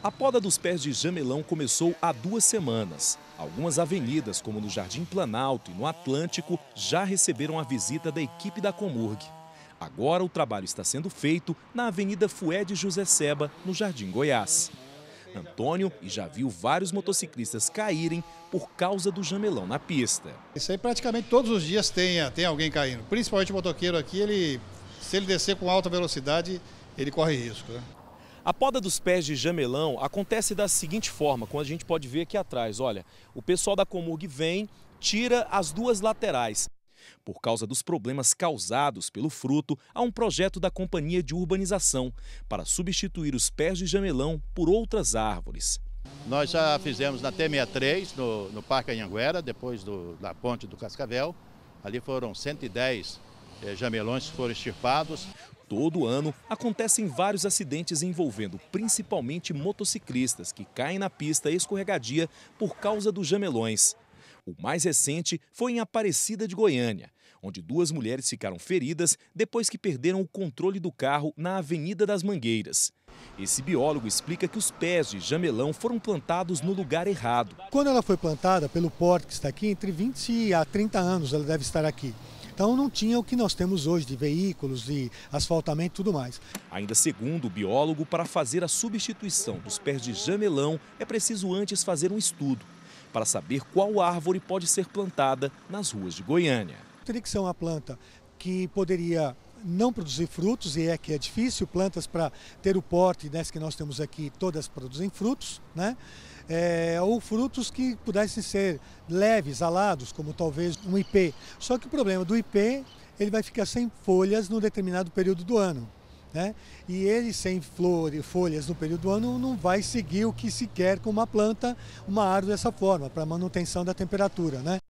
A poda dos pés de jamelão começou há duas semanas. Algumas avenidas, como no Jardim Planalto e no Atlântico, já receberam a visita da equipe da Comurg. Agora o trabalho está sendo feito na Avenida Fué de José Seba, no Jardim Goiás. Antônio e já viu vários motociclistas caírem por causa do jamelão na pista. Isso aí praticamente todos os dias tem, tem alguém caindo. Principalmente o motoqueiro aqui, ele, se ele descer com alta velocidade, ele corre risco. Né? A poda dos pés de jamelão acontece da seguinte forma, como a gente pode ver aqui atrás. Olha, o pessoal da Comurg vem, tira as duas laterais. Por causa dos problemas causados pelo fruto, há um projeto da Companhia de Urbanização para substituir os pés de jamelão por outras árvores. Nós já fizemos na T63, no, no Parque Anhanguera, depois do, da ponte do Cascavel. Ali foram 110 é, jamelões foram extirpados. Todo ano acontecem vários acidentes envolvendo principalmente motociclistas que caem na pista escorregadia por causa dos jamelões. O mais recente foi em Aparecida de Goiânia, onde duas mulheres ficaram feridas depois que perderam o controle do carro na Avenida das Mangueiras. Esse biólogo explica que os pés de jamelão foram plantados no lugar errado. Quando ela foi plantada, pelo porte que está aqui, entre 20 a 30 anos ela deve estar aqui. Então não tinha o que nós temos hoje de veículos, de asfaltamento e tudo mais. Ainda segundo o biólogo, para fazer a substituição dos pés de jamelão é preciso antes fazer um estudo para saber qual árvore pode ser plantada nas ruas de Goiânia. Teria que ser uma planta que poderia não produzir frutos, e é que é difícil, plantas para ter o porte né, que nós temos aqui, todas produzem frutos, né? É, ou frutos que pudessem ser leves, alados, como talvez um IP. Só que o problema do IP, ele vai ficar sem folhas num determinado período do ano. Né? E ele sem flor e folhas no período do ano não vai seguir o que se quer com uma planta, uma árvore dessa forma, para manutenção da temperatura, né?